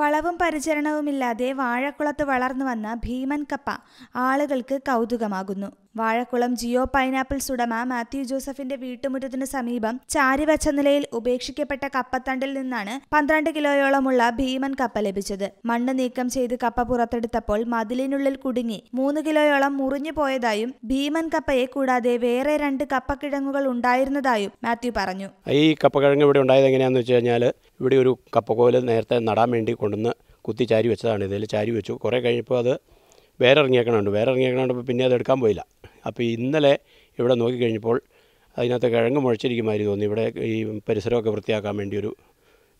വളവും പരിചരണവുമില്ലാതെ വാഴക്കുളത്ത് വളർന്നു വന്ന ഭീമൻ കപ്പ ആളുകൾക്ക് കൗതുകമാകുന്നു വാഴക്കുളം ജിയോ പൈനാപ്പിൾസ് ഉടമ മാത്യു ജോസഫിന്റെ വീട്ടുമുറ്റത്തിന് സമീപം ചാരിവച്ച നിലയിൽ ഉപേക്ഷിക്കപ്പെട്ട കപ്പത്തണ്ടിൽ നിന്നാണ് പന്ത്രണ്ട് കിലോയോളമുള്ള ഭീമൻ കപ്പ ലഭിച്ചത് മണ്ണ് നീക്കം ചെയ്ത് കപ്പ പുറത്തെടുത്തപ്പോൾ മതിലിനുള്ളിൽ കുടുങ്ങി മൂന്ന് കിലോയോളം മുറിഞ്ഞു പോയതായും ഭീമൻ കപ്പയെ കൂടാതെ വേറെ രണ്ട് കപ്പക്കിഴങ്ങുകൾ ഉണ്ടായിരുന്നതായും മാത്യു പറഞ്ഞു ഈ കപ്പക്കിഴങ്ങ് ഇവിടെ ഉണ്ടായത് എങ്ങനെയാണെന്ന് വെച്ച് കഴിഞ്ഞാൽ ഇവിടെ ഒരു കപ്പക്കോല് നേരത്തെ നടാൻ വേണ്ടി കൊണ്ടുവന്ന് കുത്തി ചാരി വെച്ചതാണ് ഇതിൽ ചാരി വെച്ചു കുറേ കഴിഞ്ഞപ്പോൾ അത് വേറെ ഇറങ്ങിയേക്കണുണ്ട് വേറെ ഇറങ്ങിയേക്കണുണ്ട് പിന്നെ അത് എടുക്കാൻ പോയില്ല അപ്പോൾ ഇന്നലെ ഇവിടെ നോക്കിക്കഴിഞ്ഞപ്പോൾ അതിനകത്ത് കിഴങ്ങ് മുഴച്ചിരിക്കുമായിരുന്നു തോന്നി ഇവിടെ ഈ പരിസരമൊക്കെ വൃത്തിയാക്കാൻ വേണ്ടി ഒരു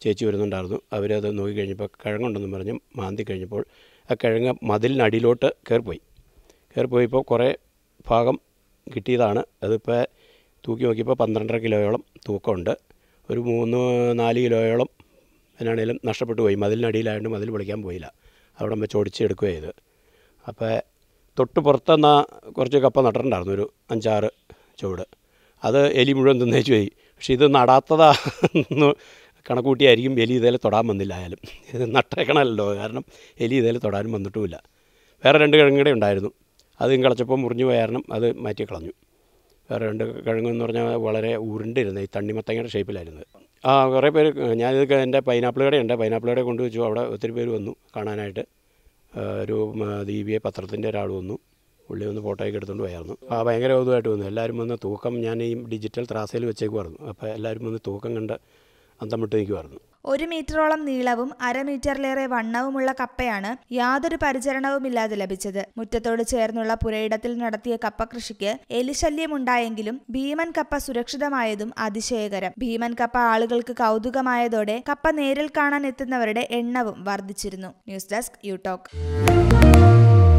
ചേച്ചി വരുന്നുണ്ടായിരുന്നു അവരത് നോക്കിക്കഴിഞ്ഞപ്പോൾ കിഴങ്ങുണ്ടെന്നും പറഞ്ഞ് മാന്തി കഴിഞ്ഞപ്പോൾ ആ കിഴങ്ങ് മതിലിനടിയിലോട്ട് കയറിപ്പോയി കയറിപ്പോയിപ്പോൾ കുറേ ഭാഗം കിട്ടിയതാണ് അതിപ്പോൾ തൂക്കി നോക്കിയപ്പോൾ പന്ത്രണ്ടര കിലോയോളം തൂക്കമുണ്ട് ഒരു മൂന്ന് നാല് കിലോയോളം എന്നാണേലും നഷ്ടപ്പെട്ടു പോയി മതിലിനടിയിലായതുകൊണ്ട് മതിൽ പൊളിക്കാൻ പോയില്ല അവിടെ നമ്മൾ ഒടിച്ചെടുക്കുകയാണ് അപ്പോൾ തൊട്ട് പുറത്തുനിന്ന് കുറച്ച് കപ്പ നട്ടിട്ടുണ്ടായിരുന്നു ഒരു അഞ്ചാറ് ചുവട് അത് എലി മുഴുവൻ തിന്നേച്ചു പോയി പക്ഷേ ഇത് നടാത്തതാ എന്ന് കണക്കൂട്ടിയായിരിക്കും എലി ഇതേൽ തൊടാൻ വന്നില്ല ആയാലും ഇത് നട്ടേക്കണമല്ലോ കാരണം എലി ഇതേൽ തൊടാനും വന്നിട്ടുമില്ല വേറെ രണ്ട് കിഴങ്ങുകൂടെ ഉണ്ടായിരുന്നു അതും കളച്ചപ്പോൾ മുറിഞ്ഞു പോയ കാരണം അത് മാറ്റി കളഞ്ഞു വേറെ രണ്ട് കിഴങ്ങെന്ന് പറഞ്ഞാൽ വളരെ ഉരുണ്ടിരുന്നത് ഈ തണ്ണിമത്തങ്ങയുടെ ഷേപ്പിലായിരുന്നത് ആ കുറേ പേര് ഞാനിത് എൻ്റെ പൈനാപ്പിൾ കടയുണ്ട് പൈനാപ്പിൾ കടയെ കൊണ്ടു വെച്ചു അവിടെ ഒത്തിരി പേര് വന്നു കാണാനായിട്ട് ഒരു ദീപിയെ പത്രത്തിൻ്റെ ഒരാൾ വന്നു പുള്ളി ഒന്ന് ഫോട്ടോയൊക്കെ എടുത്തുകൊണ്ട് പോയായിരുന്നു ആ ഭയങ്കര ഇതുമായിട്ട് വന്നു എല്ലാവരും വന്ന് തൂക്കം ഞാൻ ഈ ഡിജിറ്റൽ ത്രാസയിൽ വെച്ചേക്കുമായിരുന്നു അപ്പോൾ എല്ലാവരും വന്ന് തൂക്കം കണ്ട് അന്തമിട്ട് ഒരു മീറ്ററോളം നീളവും അര വണ്ണവുമുള്ള കപ്പയാണ് യാതൊരു പരിചരണവുമില്ലാതെ ലഭിച്ചത് മുറ്റത്തോട് ചേർന്നുള്ള പുരയിടത്തിൽ നടത്തിയ കപ്പ കൃഷിക്ക് എലിശല്യമുണ്ടായെങ്കിലും ഭീമൻ കപ്പ സുരക്ഷിതമായതും അതിശയകരം ഭീമൻ കപ്പ ആളുകൾക്ക് കൗതുകമായതോടെ കപ്പ നേരിൽ കാണാൻ എത്തുന്നവരുടെ എണ്ണവും വർദ്ധിച്ചിരുന്നു ന്യൂസ് ഡെസ്ക് യൂടോക്